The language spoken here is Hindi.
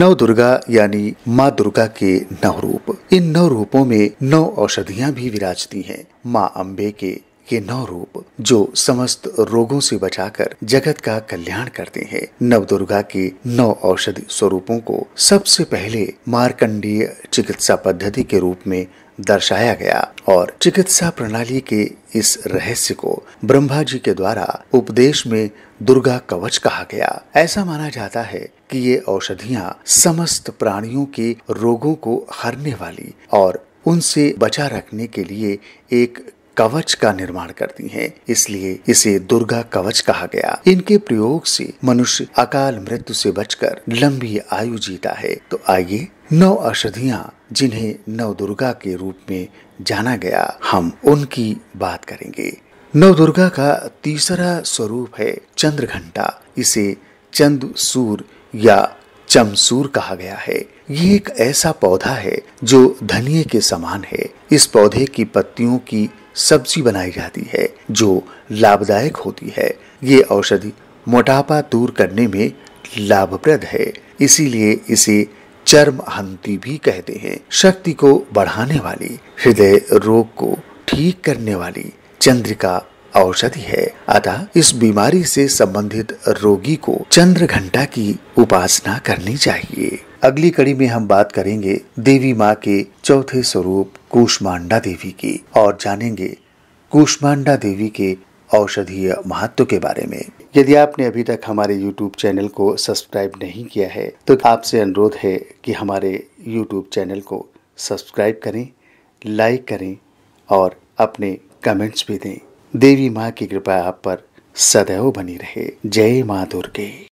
नव दुर्गा यानी माँ दुर्गा के नव रूप इन नव रूपों में नौ औषधियाँ भी विराजती हैं माँ अम्बे के के नौ रूप जो समस्त रोगों से बचाकर जगत का कल्याण करते हैं नव दुर्गा के नौ औषधि स्वरूपों को सबसे पहले मार्कंडीय चिकित्सा पद्धति के रूप में दर्शाया गया और चिकित्सा प्रणाली के इस रहस्य को ब्रह्मा जी के द्वारा उपदेश में दुर्गा कवच कहा गया ऐसा माना जाता है कि ये औषधियाँ समस्त प्राणियों के रोगों को हरने वाली और उनसे बचा रखने के लिए एक कवच का निर्माण करती हैं, इसलिए इसे दुर्गा कवच कहा गया इनके प्रयोग से मनुष्य अकाल मृत्यु से बचकर लंबी आयु जीता है तो आइए नौ औषधियाँ जिन्हें नव दुर्गा के रूप में जाना गया हम उनकी बात करेंगे नव दुर्गा का तीसरा स्वरूप है चंद्र घंटा इसे चंद सूर या चमसूर कहा गया है ये एक ऐसा पौधा है जो धनिये के समान है इस पौधे की पत्तियों की सब्जी बनाई जाती है जो लाभदायक होती है ये औषधि मोटापा दूर करने में लाभप्रद है इसीलिए इसे चर्म हंती भी कहते हैं शक्ति को बढ़ाने वाली हृदय रोग को ठीक करने वाली चंद्रिका औषधि है अतः इस बीमारी से संबंधित रोगी को चंद्र घंटा की उपासना करनी चाहिए अगली कड़ी में हम बात करेंगे देवी माँ के चौथे स्वरूप कुष्मांडा देवी की और जानेंगे कुष्मांडा देवी के औषधीय महत्व के बारे में यदि आपने अभी तक हमारे YouTube चैनल को सब्सक्राइब नहीं किया है तो आपसे अनुरोध है कि हमारे YouTube चैनल को सब्सक्राइब करें लाइक करें और अपने कमेंट्स भी दें देवी माँ की कृपा आप पर सदैव बनी रहे जय माँ दुर्गे